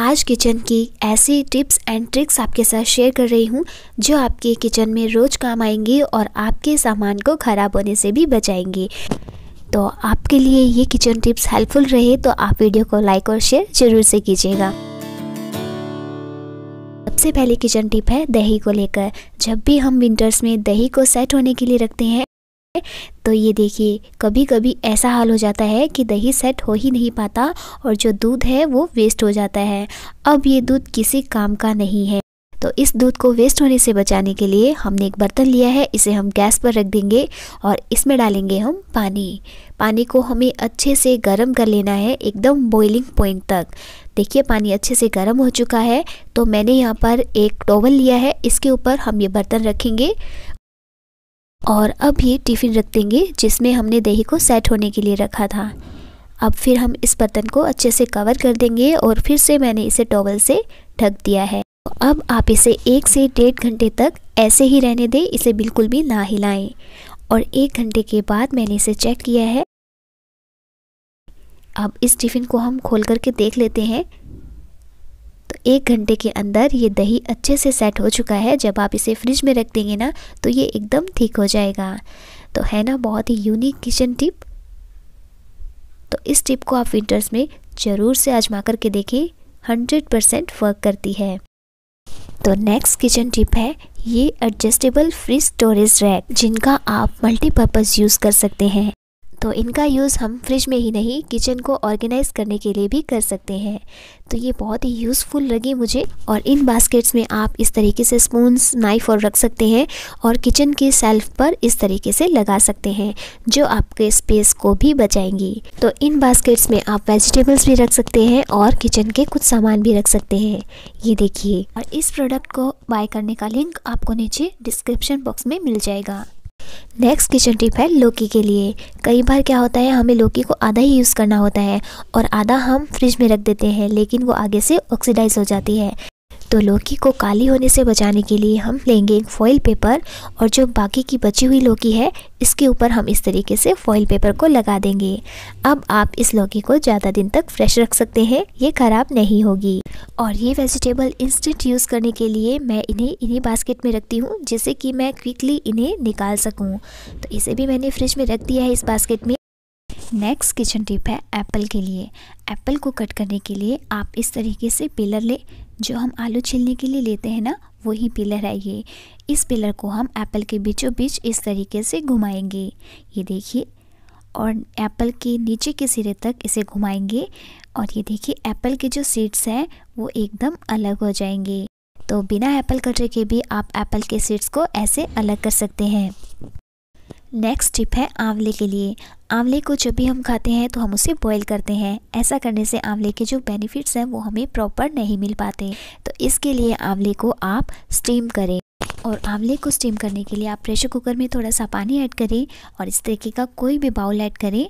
आज किचन की ऐसी टिप्स एंड ट्रिक्स आपके साथ शेयर कर रही हूँ जो आपके किचन में रोज़ काम आएंगी और आपके सामान को ख़राब होने से भी बचाएंगी तो आपके लिए ये किचन टिप्स हेल्पफुल रहे तो आप वीडियो को लाइक और शेयर ज़रूर से कीजिएगा सबसे पहली किचन टिप है दही को लेकर जब भी हम विंटर्स में दही को सेट होने के लिए रखते हैं है तो ये देखिए कभी कभी ऐसा हाल हो जाता है कि दही सेट हो ही नहीं पाता और जो दूध है वो वेस्ट हो जाता है अब ये दूध किसी काम का नहीं है तो इस दूध को वेस्ट होने से बचाने के लिए हमने एक बर्तन लिया है इसे हम गैस पर रख देंगे और इसमें डालेंगे हम पानी पानी को हमें अच्छे से गर्म कर लेना है एकदम बॉइलिंग पॉइंट तक देखिए पानी अच्छे से गर्म हो चुका है तो मैंने यहाँ पर एक टॉवल लिया है इसके ऊपर हम ये बर्तन रखेंगे और अब ये टिफ़िन रख देंगे जिसमें हमने दही को सेट होने के लिए रखा था अब फिर हम इस बर्तन को अच्छे से कवर कर देंगे और फिर से मैंने इसे टॉवल से ढक दिया है अब आप इसे एक से डेढ़ घंटे तक ऐसे ही रहने दें इसे बिल्कुल भी ना हिलाएं और एक घंटे के बाद मैंने इसे चेक किया है अब इस टिफ़िन को हम खोल करके देख लेते हैं एक घंटे के अंदर ये दही अच्छे से सेट हो चुका है जब आप इसे फ्रिज में रख देंगे ना तो ये एकदम ठीक हो जाएगा तो है ना बहुत ही यूनिक किचन टिप तो इस टिप को आप विंटर्स में ज़रूर से आजमा करके देखें हंड्रेड परसेंट वर्क करती है तो नेक्स्ट किचन टिप है ये एडजस्टेबल फ्रिज स्टोरेज रैक जिनका आप मल्टीपर्पज़ यूज़ कर सकते हैं तो इनका यूज़ हम फ्रिज में ही नहीं किचन को ऑर्गेनाइज़ करने के लिए भी कर सकते हैं तो ये बहुत ही यूज़फुल लगी मुझे और इन बास्केट्स में आप इस तरीके से स्पून्स नाइफ़ और रख सकते हैं और किचन के सेल्फ पर इस तरीके से लगा सकते हैं जो आपके स्पेस को भी बचाएंगी तो इन बास्केट्स में आप वेजिटेबल्स भी रख सकते हैं और किचन के कुछ सामान भी रख सकते हैं ये देखिए और इस प्रोडक्ट को बाय करने का लिंक आपको नीचे डिस्क्रिप्शन बॉक्स में मिल जाएगा नेक्स्ट किचन टिप है लौकी के लिए कई बार क्या होता है हमें लौकी को आधा ही यूज़ करना होता है और आधा हम फ्रिज में रख देते हैं लेकिन वो आगे से ऑक्सीडाइज हो जाती है तो लौकी को काली होने से बचाने के लिए हम लेंगे एक फॉइल पेपर और जो बाकी की बची हुई लौकी है इसके ऊपर हम इस तरीके से फॉइल पेपर को लगा देंगे अब आप इस लौकी को ज़्यादा दिन तक फ्रेश रख सकते हैं ये ख़राब नहीं होगी और ये वेजिटेबल इंस्टेंट यूज़ करने के लिए मैं इन्हें इन्हीं बास्केट में रखती हूँ जिससे कि मैं क्विकली इन्हें निकाल सकूँ तो इसे भी मैंने फ्रिज में रख दिया है इस बास्केट में नेक्स्ट किचन टिप है एप्पल के लिए एप्पल को कट करने के लिए आप इस तरीके से पिलर ले जो हम आलू छिलने के लिए लेते हैं ना वही पिलर है ये इस पिलर को हम एप्पल के बीचों बीच इस तरीके से घुमाएंगे ये देखिए और एप्पल के नीचे के सिरे तक इसे घुमाएंगे और ये देखिए एप्पल के जो सीड्स हैं वो एकदम अलग हो जाएंगे तो बिना एप्पल कटर के भी आप एप्पल के सीड्स को ऐसे अलग कर सकते हैं नेक्स्ट टिप है आंवले के लिए आंवले को जब भी हम खाते हैं तो हम उसे बॉईल करते हैं ऐसा करने से आंवले के जो बेनिफिट्स हैं वो हमें प्रॉपर नहीं मिल पाते तो इसके लिए आंवले को आप स्टीम करें और आंवले को स्टीम करने के लिए आप प्रेशर कुकर में थोड़ा सा पानी ऐड करें और इस तरीके का कोई भी बाउल ऐड करें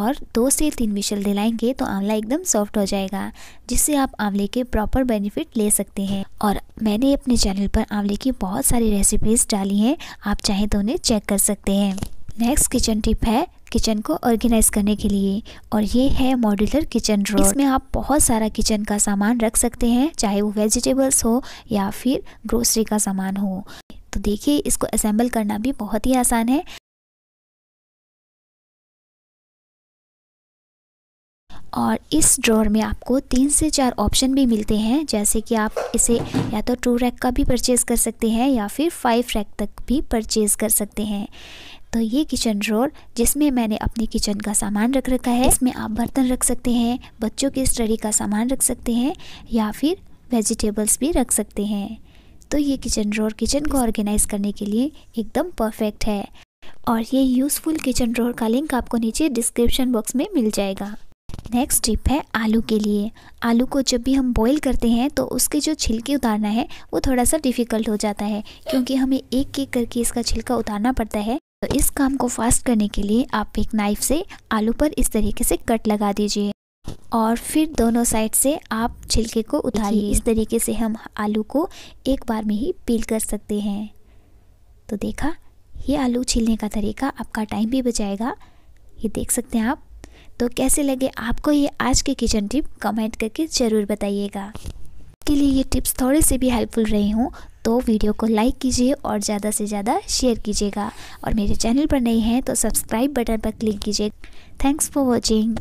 और दो से तीन विशल दिलाएंगे तो आंवला एकदम सॉफ्ट हो जाएगा जिससे आप आंवले के प्रॉपर बेनिफिट ले सकते हैं और मैंने अपने चैनल पर आंवले की बहुत सारी रेसिपीज़ डाली हैं आप चाहें तो उन्हें चेक कर सकते हैं नेक्स्ट किचन टिप है किचन को ऑर्गेनाइज करने के लिए और ये है मॉड्यूलर किचन ड्रॉर इसमें आप बहुत सारा किचन का सामान रख सकते हैं चाहे वो वेजिटेबल्स हो या फिर ग्रोसरी का सामान हो तो देखिए इसको असेंबल करना भी बहुत ही आसान है और इस ड्रॉर में आपको तीन से चार ऑप्शन भी मिलते हैं जैसे कि आप इसे या तो टू रैक का भी परचेज़ कर सकते हैं या फिर फाइव रैक तक भी परचेज़ कर सकते हैं तो ये किचन ड्रोर जिसमें मैंने अपने किचन का सामान रख रखा है इसमें आप बर्तन रख सकते हैं बच्चों के स्टडी का सामान रख सकते हैं या फिर वेजिटेबल्स भी रख सकते हैं तो ये किचन ड्रोर किचन को ऑर्गेनाइज करने के लिए एकदम परफेक्ट है और ये यूज़फुल किचन ड्रोर का लिंक आपको नीचे डिस्क्रिप्शन बॉक्स में मिल जाएगा नेक्स्ट टिप है आलू के लिए आलू को जब भी हम बॉईल करते हैं तो उसके जो छिलके उतारना है वो थोड़ा सा डिफ़िकल्ट हो जाता है क्योंकि हमें एक एक करके इसका छिलका उतारना पड़ता है तो इस काम को फास्ट करने के लिए आप एक नाइफ से आलू पर इस तरीके से कट लगा दीजिए और फिर दोनों साइड से आप छिलके को उतारिए इस तरीके से हम आलू को एक बार में ही पील कर सकते हैं तो देखा ये आलू छीलने का तरीका आपका टाइम भी बचाएगा ये देख सकते हैं आप तो कैसे लगे आपको ये आज के किचन टिप कमेंट करके ज़रूर बताइएगा के लिए ये टिप्स थोड़े से भी हेल्पफुल रहे हों तो वीडियो को लाइक कीजिए और ज़्यादा से ज़्यादा शेयर कीजिएगा और मेरे चैनल पर नए हैं तो सब्सक्राइब बटन पर क्लिक कीजिए थैंक्स फॉर वॉचिंग